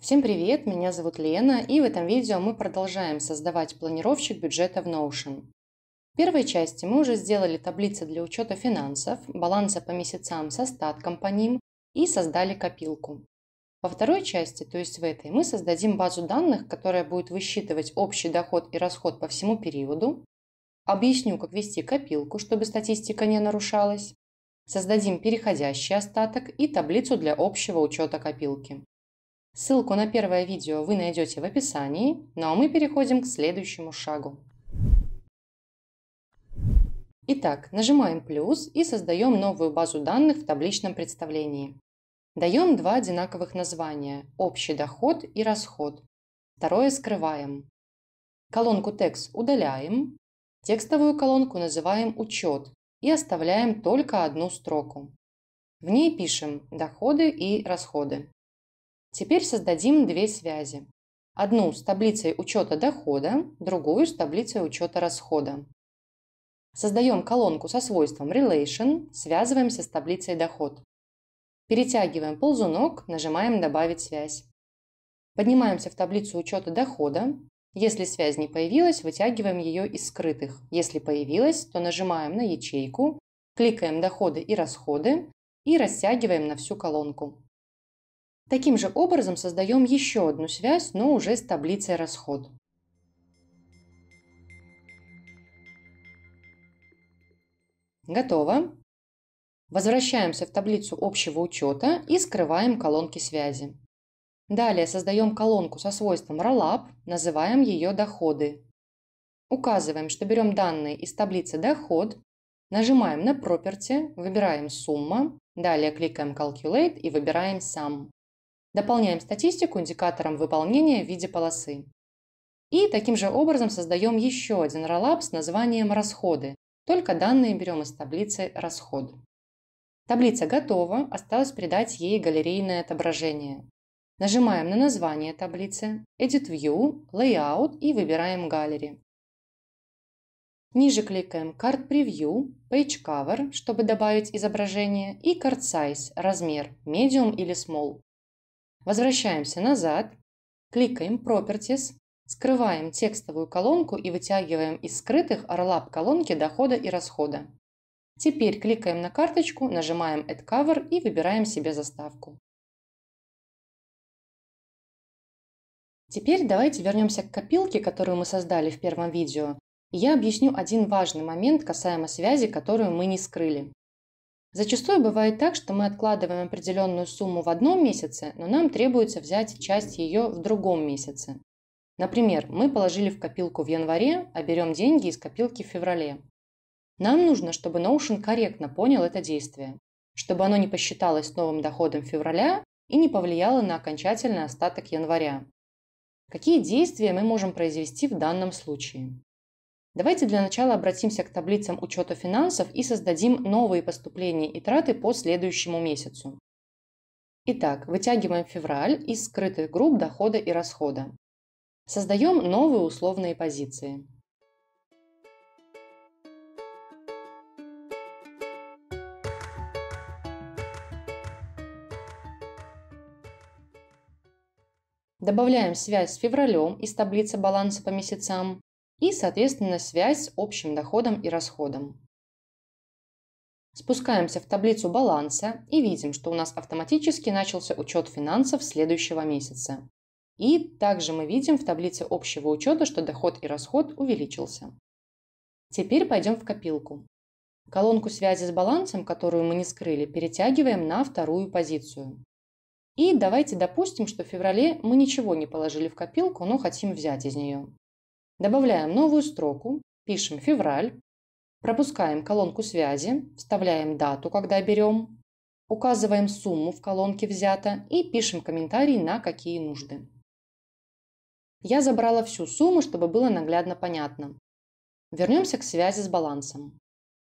Всем привет, меня зовут Лена, и в этом видео мы продолжаем создавать планировщик бюджета в Notion. В первой части мы уже сделали таблицы для учета финансов, баланса по месяцам с остатком по ним и создали копилку. Во второй части, то есть в этой, мы создадим базу данных, которая будет высчитывать общий доход и расход по всему периоду. Объясню, как вести копилку, чтобы статистика не нарушалась. Создадим переходящий остаток и таблицу для общего учета копилки. Ссылку на первое видео вы найдете в описании, ну а мы переходим к следующему шагу. Итак, нажимаем плюс и создаем новую базу данных в табличном представлении. Даем два одинаковых названия – общий доход и расход. Второе скрываем. Колонку текст удаляем, текстовую колонку называем учет и оставляем только одну строку. В ней пишем доходы и расходы. Теперь создадим две связи. Одну с таблицей учета дохода, другую с таблицей учета расхода. Создаем колонку со свойством Relation, связываемся с таблицей доход. Перетягиваем ползунок, нажимаем «Добавить связь». Поднимаемся в таблицу учета дохода. Если связь не появилась, вытягиваем ее из скрытых. Если появилась, то нажимаем на ячейку, кликаем «Доходы и расходы» и растягиваем на всю колонку. Таким же образом создаем еще одну связь, но уже с таблицей расход. Готово. Возвращаемся в таблицу общего учета и скрываем колонки связи. Далее создаем колонку со свойством ROLLUP, называем ее «Доходы». Указываем, что берем данные из таблицы «Доход», нажимаем на «Property», выбираем «Сумма», далее кликаем «Calculate» и выбираем «Sum». Дополняем статистику индикатором выполнения в виде полосы. И таким же образом создаем еще один ролап с названием «Расходы». Только данные берем из таблицы "расход". Таблица готова, осталось придать ей галерейное отображение. Нажимаем на название таблицы, Edit View, Layout и выбираем Gallery. Ниже кликаем Card Preview, Page Cover, чтобы добавить изображение, и Card Size, размер, Medium или Small. Возвращаемся назад, кликаем Properties, скрываем текстовую колонку и вытягиваем из скрытых орлап колонки дохода и расхода. Теперь кликаем на карточку, нажимаем Add Cover и выбираем себе заставку. Теперь давайте вернемся к копилке, которую мы создали в первом видео. я объясню один важный момент касаемо связи, которую мы не скрыли. Зачастую бывает так, что мы откладываем определенную сумму в одном месяце, но нам требуется взять часть ее в другом месяце. Например, мы положили в копилку в январе, а берем деньги из копилки в феврале. Нам нужно, чтобы Notion корректно понял это действие, чтобы оно не посчиталось новым доходом февраля и не повлияло на окончательный остаток января. Какие действия мы можем произвести в данном случае? Давайте для начала обратимся к таблицам учета финансов и создадим новые поступления и траты по следующему месяцу. Итак, вытягиваем февраль из скрытых групп дохода и расхода. Создаем новые условные позиции. Добавляем связь с февралем из таблицы баланса по месяцам и, соответственно, связь с общим доходом и расходом. Спускаемся в таблицу баланса и видим, что у нас автоматически начался учет финансов следующего месяца. И также мы видим в таблице общего учета, что доход и расход увеличился. Теперь пойдем в копилку. Колонку связи с балансом, которую мы не скрыли, перетягиваем на вторую позицию. И давайте допустим, что в феврале мы ничего не положили в копилку, но хотим взять из нее. Добавляем новую строку, пишем «февраль», пропускаем колонку связи, вставляем дату, когда берем, указываем сумму в колонке взята и пишем комментарий на какие нужды. Я забрала всю сумму, чтобы было наглядно понятно. Вернемся к связи с балансом.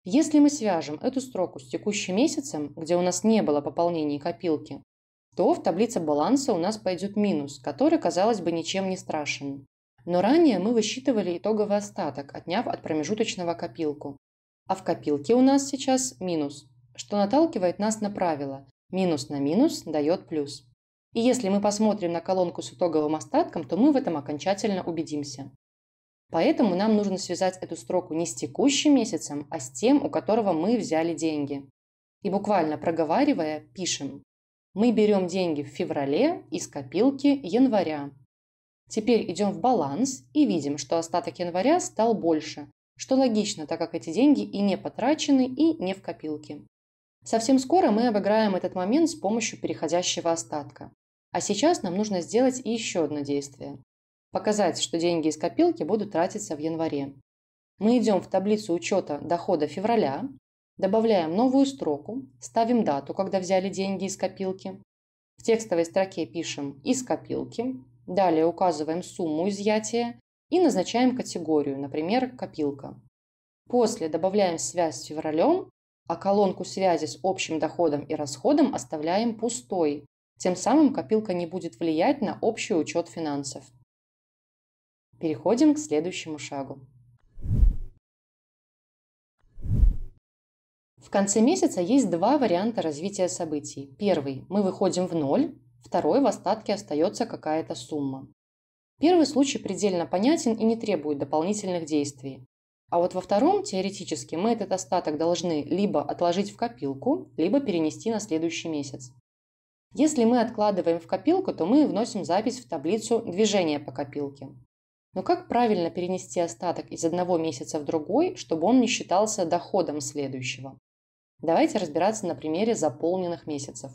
Если мы свяжем эту строку с текущим месяцем, где у нас не было пополнений копилки, то в таблице баланса у нас пойдет минус, который, казалось бы, ничем не страшен. Но ранее мы высчитывали итоговый остаток, отняв от промежуточного копилку. А в копилке у нас сейчас минус, что наталкивает нас на правило «минус на минус дает плюс». И если мы посмотрим на колонку с итоговым остатком, то мы в этом окончательно убедимся. Поэтому нам нужно связать эту строку не с текущим месяцем, а с тем, у которого мы взяли деньги. И буквально проговаривая, пишем. Мы берем деньги в феврале из копилки января Теперь идем в баланс и видим, что остаток января стал больше, что логично, так как эти деньги и не потрачены, и не в копилке. Совсем скоро мы обыграем этот момент с помощью переходящего остатка. А сейчас нам нужно сделать еще одно действие. Показать, что деньги из копилки будут тратиться в январе. Мы идем в таблицу учета дохода февраля, добавляем новую строку, ставим дату, когда взяли деньги из копилки. В текстовой строке пишем «из копилки», Далее указываем сумму изъятия и назначаем категорию, например, копилка. После добавляем связь с февралем, а колонку связи с общим доходом и расходом оставляем пустой. Тем самым копилка не будет влиять на общий учет финансов. Переходим к следующему шагу. В конце месяца есть два варианта развития событий. Первый – мы выходим в ноль, второй в остатке остается какая-то сумма. Первый случай предельно понятен и не требует дополнительных действий. А вот во втором, теоретически, мы этот остаток должны либо отложить в копилку, либо перенести на следующий месяц. Если мы откладываем в копилку, то мы вносим запись в таблицу движения по копилке. Но как правильно перенести остаток из одного месяца в другой, чтобы он не считался доходом следующего? Давайте разбираться на примере заполненных месяцев.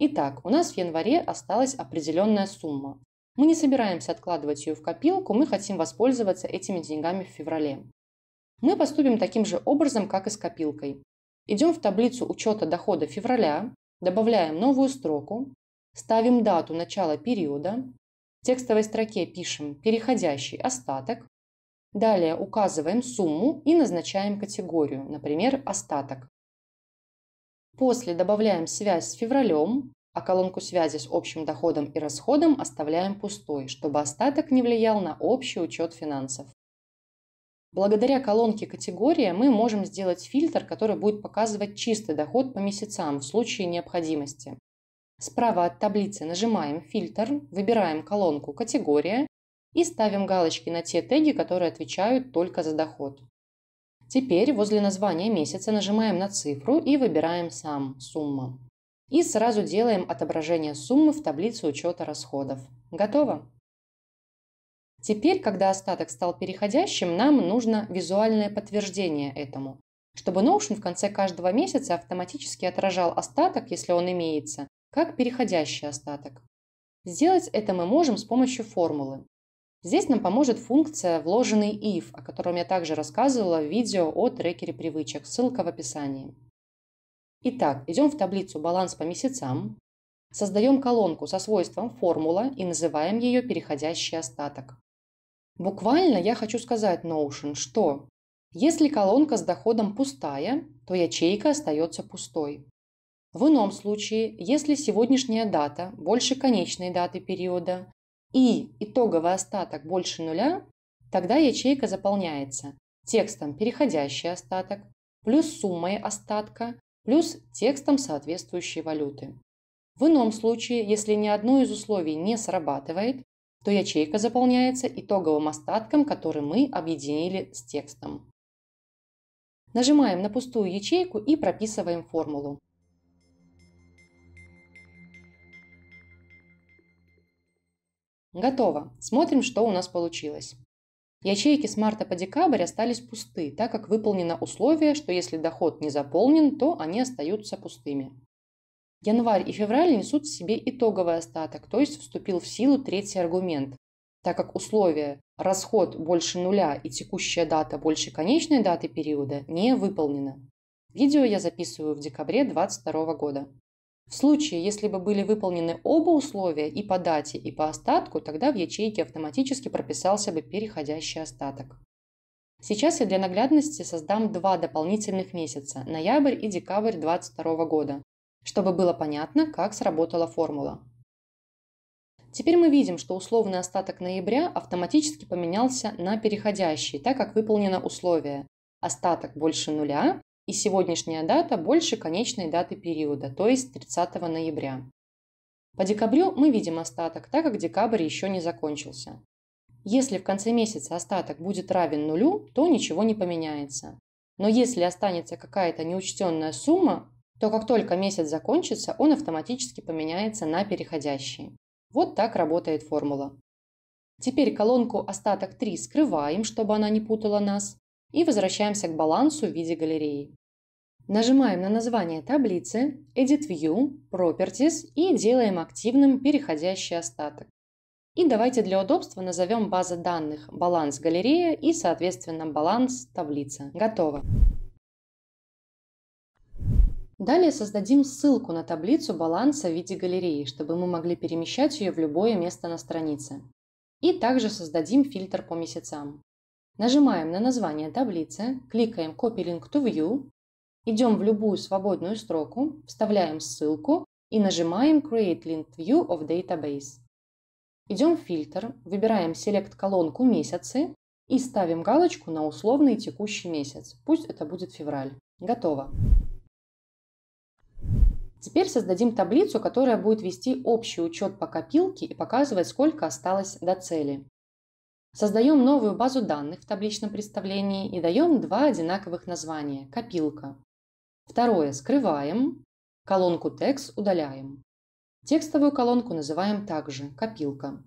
Итак, у нас в январе осталась определенная сумма. Мы не собираемся откладывать ее в копилку, мы хотим воспользоваться этими деньгами в феврале. Мы поступим таким же образом, как и с копилкой. Идем в таблицу учета дохода февраля, добавляем новую строку, ставим дату начала периода, в текстовой строке пишем «переходящий остаток», далее указываем сумму и назначаем категорию, например, «остаток». После добавляем связь с февралем, а колонку связи с общим доходом и расходом оставляем пустой, чтобы остаток не влиял на общий учет финансов. Благодаря колонке «Категория» мы можем сделать фильтр, который будет показывать чистый доход по месяцам в случае необходимости. Справа от таблицы нажимаем «Фильтр», выбираем колонку «Категория» и ставим галочки на те теги, которые отвечают только за доход. Теперь возле названия месяца нажимаем на цифру и выбираем сам «Сумма». И сразу делаем отображение суммы в таблице учета расходов. Готово? Теперь, когда остаток стал переходящим, нам нужно визуальное подтверждение этому, чтобы Notion в конце каждого месяца автоматически отражал остаток, если он имеется, как переходящий остаток. Сделать это мы можем с помощью формулы. Здесь нам поможет функция «Вложенный if», о котором я также рассказывала в видео о трекере привычек, ссылка в описании. Итак, идем в таблицу «Баланс по месяцам», создаем колонку со свойством «Формула» и называем ее «Переходящий остаток». Буквально я хочу сказать Notion, что если колонка с доходом пустая, то ячейка остается пустой. В ином случае, если сегодняшняя дата больше конечной даты периода, и итоговый остаток больше нуля, тогда ячейка заполняется текстом переходящий остаток плюс суммой остатка плюс текстом соответствующей валюты. В ином случае, если ни одно из условий не срабатывает, то ячейка заполняется итоговым остатком, который мы объединили с текстом. Нажимаем на пустую ячейку и прописываем формулу. Готово. Смотрим, что у нас получилось. Ячейки с марта по декабрь остались пусты, так как выполнено условие, что если доход не заполнен, то они остаются пустыми. Январь и февраль несут в себе итоговый остаток, то есть вступил в силу третий аргумент. Так как условия «расход больше нуля» и «текущая дата больше конечной даты периода» не выполнено. Видео я записываю в декабре 2022 года. В случае, если бы были выполнены оба условия и по дате, и по остатку, тогда в ячейке автоматически прописался бы переходящий остаток. Сейчас я для наглядности создам два дополнительных месяца – ноябрь и декабрь 2022 года, чтобы было понятно, как сработала формула. Теперь мы видим, что условный остаток ноября автоматически поменялся на переходящий, так как выполнено условие. Остаток больше нуля, и сегодняшняя дата больше конечной даты периода, то есть 30 ноября. По декабрю мы видим остаток, так как декабрь еще не закончился. Если в конце месяца остаток будет равен нулю, то ничего не поменяется. Но если останется какая-то неучтенная сумма, то как только месяц закончится, он автоматически поменяется на переходящий. Вот так работает формула. Теперь колонку «Остаток 3» скрываем, чтобы она не путала нас и возвращаемся к балансу в виде галереи. Нажимаем на название таблицы, Edit View, Properties и делаем активным переходящий остаток. И давайте для удобства назовем база данных баланс галерея и, соответственно, баланс таблица. Готово. Далее создадим ссылку на таблицу баланса в виде галереи, чтобы мы могли перемещать ее в любое место на странице. И также создадим фильтр по месяцам. Нажимаем на название таблицы, кликаем Copy Link to View, идем в любую свободную строку, вставляем ссылку и нажимаем Create Link View of Database. Идем в фильтр, выбираем Select колонку «Месяцы» и ставим галочку на условный текущий месяц. Пусть это будет февраль. Готово. Теперь создадим таблицу, которая будет вести общий учет по копилке и показывать, сколько осталось до цели. Создаем новую базу данных в табличном представлении и даем два одинаковых названия – копилка. Второе – скрываем, колонку текст удаляем. Текстовую колонку называем также копилка.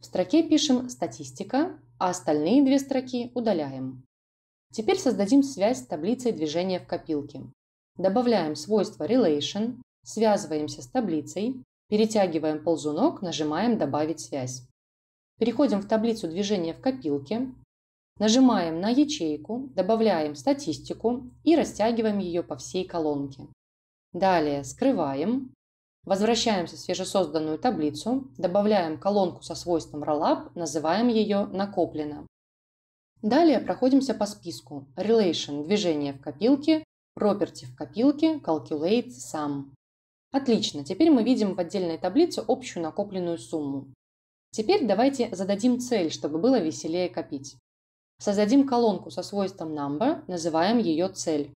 В строке пишем «статистика», а остальные две строки удаляем. Теперь создадим связь с таблицей движения в копилке. Добавляем свойство relation, связываемся с таблицей, перетягиваем ползунок, нажимаем «Добавить связь». Переходим в таблицу движения в копилке, нажимаем на ячейку, добавляем статистику и растягиваем ее по всей колонке. Далее скрываем, возвращаемся в свежесозданную таблицу, добавляем колонку со свойством Rollup, называем ее «накоплено». Далее проходимся по списку Relation – движение в копилке, Property в копилке, Calculate – сам. Отлично, теперь мы видим в отдельной таблице общую накопленную сумму. Теперь давайте зададим цель, чтобы было веселее копить. Создадим колонку со свойством number, называем ее цель.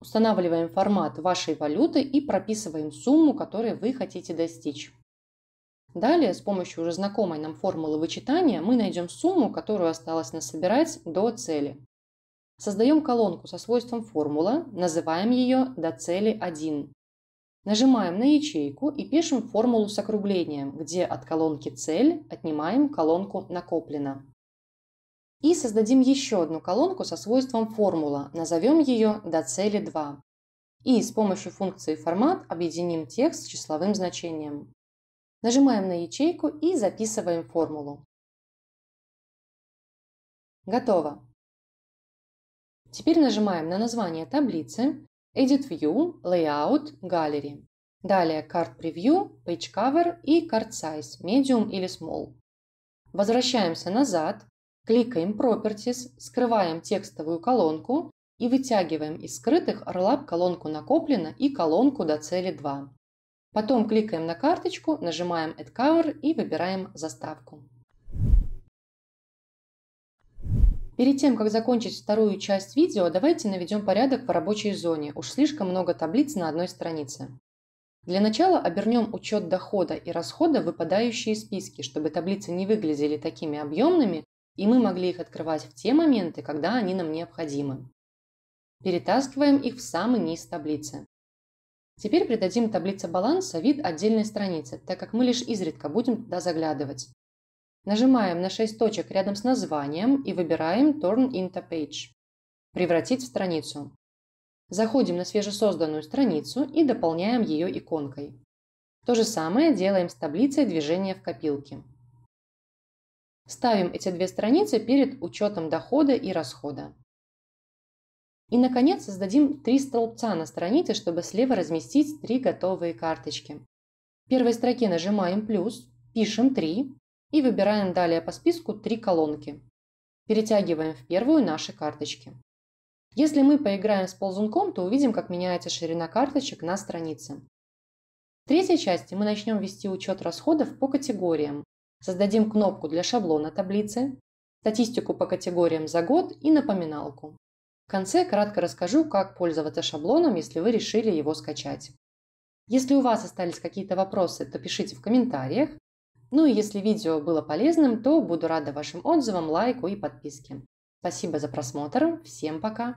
Устанавливаем формат вашей валюты и прописываем сумму, которую вы хотите достичь. Далее, с помощью уже знакомой нам формулы вычитания, мы найдем сумму, которую осталось насобирать до цели. Создаем колонку со свойством формула, называем ее до цели 1. Нажимаем на ячейку и пишем формулу с округлением, где от колонки «Цель» отнимаем колонку «Накоплено». И создадим еще одну колонку со свойством «Формула». Назовем ее «До цели 2». И с помощью функции «Формат» объединим текст с числовым значением. Нажимаем на ячейку и записываем формулу. Готово. Теперь нажимаем на название таблицы Edit View, Layout, Gallery. Далее Card Preview, Page Cover и Card Size, Medium или Small. Возвращаемся назад, кликаем Properties, скрываем текстовую колонку и вытягиваем из скрытых орлап колонку накоплено и колонку до цели 2. Потом кликаем на карточку, нажимаем Add Cover и выбираем заставку. Перед тем, как закончить вторую часть видео, давайте наведем порядок по рабочей зоне, уж слишком много таблиц на одной странице. Для начала обернем учет дохода и расхода в выпадающие списки, чтобы таблицы не выглядели такими объемными, и мы могли их открывать в те моменты, когда они нам необходимы. Перетаскиваем их в самый низ таблицы. Теперь придадим таблице баланса вид отдельной страницы, так как мы лишь изредка будем туда заглядывать. Нажимаем на 6 точек рядом с названием и выбираем Turn into Page. Превратить в страницу. Заходим на свежесозданную страницу и дополняем ее иконкой. То же самое делаем с таблицей движения в копилке. Ставим эти две страницы перед учетом дохода и расхода. И, наконец, создадим три столбца на странице, чтобы слева разместить три готовые карточки. В первой строке нажимаем «плюс», пишем 3, и выбираем далее по списку три колонки. Перетягиваем в первую наши карточки. Если мы поиграем с ползунком, то увидим, как меняется ширина карточек на странице. В третьей части мы начнем вести учет расходов по категориям. Создадим кнопку для шаблона таблицы, статистику по категориям за год и напоминалку. В конце кратко расскажу, как пользоваться шаблоном, если вы решили его скачать. Если у вас остались какие-то вопросы, то пишите в комментариях. Ну и если видео было полезным, то буду рада вашим отзывам, лайку и подписке. Спасибо за просмотр. Всем пока!